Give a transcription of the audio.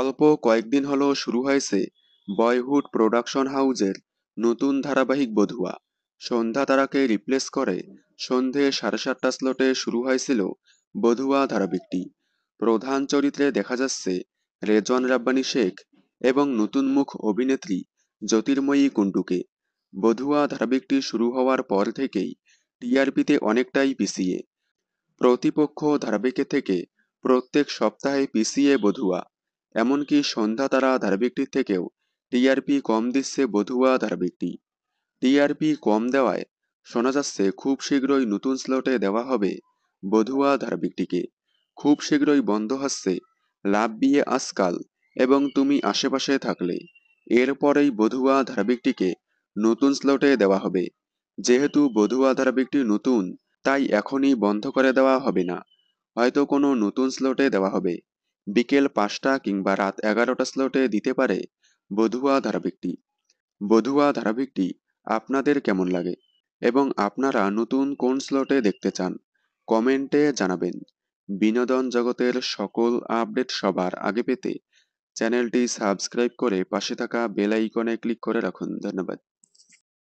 অল্প কয়েকদিন হলো শুরু হয়েছে বয়হুড প্রোডাকশন হাউজের নতুন ধারাবাহিক বধুয়া সন্ধ্যা তারাকে রিপ্লেস করে সন্ধে সাড়ে সাতটা স্লটে শুরু হয়েছিল বধুয়া ধারাবাহিকটি প্রধান চরিত্রে দেখা যাচ্ছে রেজন রাব্বানি শেখ এবং নতুন মুখ অভিনেত্রী জ্যোতির্ময়ী কুণ্ডুকে বধুয়া ধারাবাহিকটি শুরু হওয়ার পর থেকেই টিআরপিতে অনেকটাই পিছিয়ে প্রতিপক্ষ ধারাবাহিকে থেকে প্রত্যেক সপ্তাহে পিছিয়ে বধুয়া এমনকি সন্ধ্যা তারা ধারাবাহিকটির থেকেও টিআরপি কম দিচ্ছে বধুয়া ধারাবাহিকটি টিআরপি কম দেওয়ায় শোনা যাচ্ছে খুব শীঘ্রই নতুন স্লটে দেওয়া হবে বধুয়া ধারাবাহিকটিকে খুব শীঘ্রই বন্ধ হচ্ছে লাভ বিয়ে আজকাল এবং তুমি আশেপাশে থাকলে এরপরেই বধুয়া ধারাবাহিকটিকে নতুন স্লটে দেওয়া হবে যেহেতু বধুয়া ধারাবাহিকটি নতুন তাই এখনই বন্ধ করে দেওয়া হবে না হয়তো কোনো নতুন স্লটে দেওয়া হবে বিকেল পাঁচটা কিংবা রাত এগারোটা স্লটে দিতে পারে বধুয়া ধারাবাহিকটি বধুয়া ধারাবাহিকটি আপনাদের কেমন লাগে এবং আপনারা নতুন কোন স্লটে দেখতে চান কমেন্টে জানাবেন বিনোদন জগতের সকল আপডেট সবার আগে পেতে চ্যানেলটি সাবস্ক্রাইব করে পাশে থাকা বেল আইকনে ক্লিক করে রাখুন ধন্যবাদ